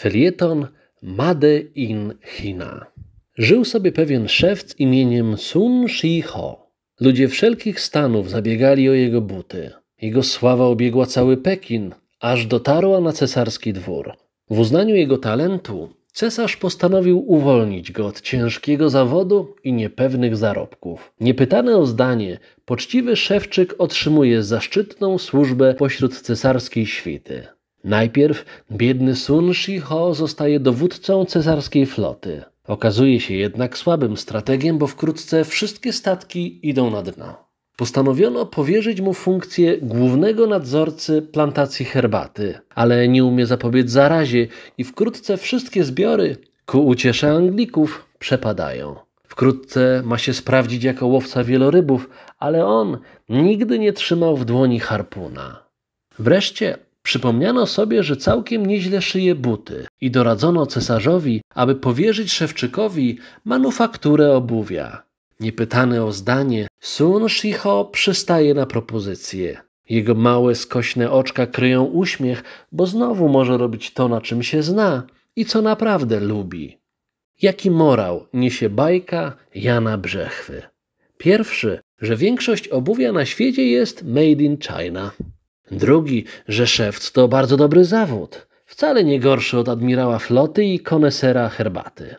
Felieton Made in China. Żył sobie pewien szewc imieniem Sun Shi-ho. Ludzie wszelkich stanów zabiegali o jego buty. Jego sława obiegła cały Pekin, aż dotarła na cesarski dwór. W uznaniu jego talentu cesarz postanowił uwolnić go od ciężkiego zawodu i niepewnych zarobków. Niepytany o zdanie, poczciwy szewczyk otrzymuje zaszczytną służbę pośród cesarskiej świty. Najpierw biedny Sun Shiho zostaje dowódcą cesarskiej floty. Okazuje się jednak słabym strategiem, bo wkrótce wszystkie statki idą na dno. Postanowiono powierzyć mu funkcję głównego nadzorcy plantacji herbaty, ale nie umie zapobiec zarazie i wkrótce wszystkie zbiory, ku uciesze Anglików, przepadają. Wkrótce ma się sprawdzić jako łowca wielorybów, ale on nigdy nie trzymał w dłoni harpuna. Wreszcie Przypomniano sobie, że całkiem nieźle szyje buty i doradzono cesarzowi, aby powierzyć Szewczykowi manufakturę obuwia. Niepytany o zdanie, Sun Shiho przystaje na propozycję. Jego małe, skośne oczka kryją uśmiech, bo znowu może robić to, na czym się zna i co naprawdę lubi. Jaki morał niesie bajka Jana Brzechwy? Pierwszy, że większość obuwia na świecie jest made in China. Drugi że szewc to bardzo dobry zawód, wcale nie gorszy od admirała floty i konesera herbaty.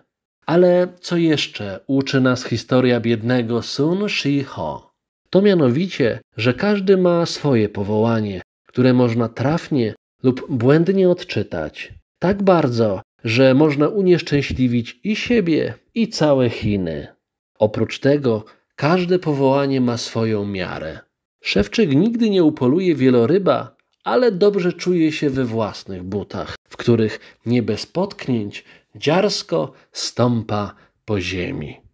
Ale co jeszcze uczy nas historia biednego Sun Shi-ho? To mianowicie, że każdy ma swoje powołanie, które można trafnie lub błędnie odczytać. Tak bardzo, że można unieszczęśliwić i siebie, i całe Chiny. Oprócz tego, każde powołanie ma swoją miarę. Szewczyk nigdy nie upoluje wieloryba, ale dobrze czuje się we własnych butach, w których nie bez potknięć dziarsko stąpa po ziemi.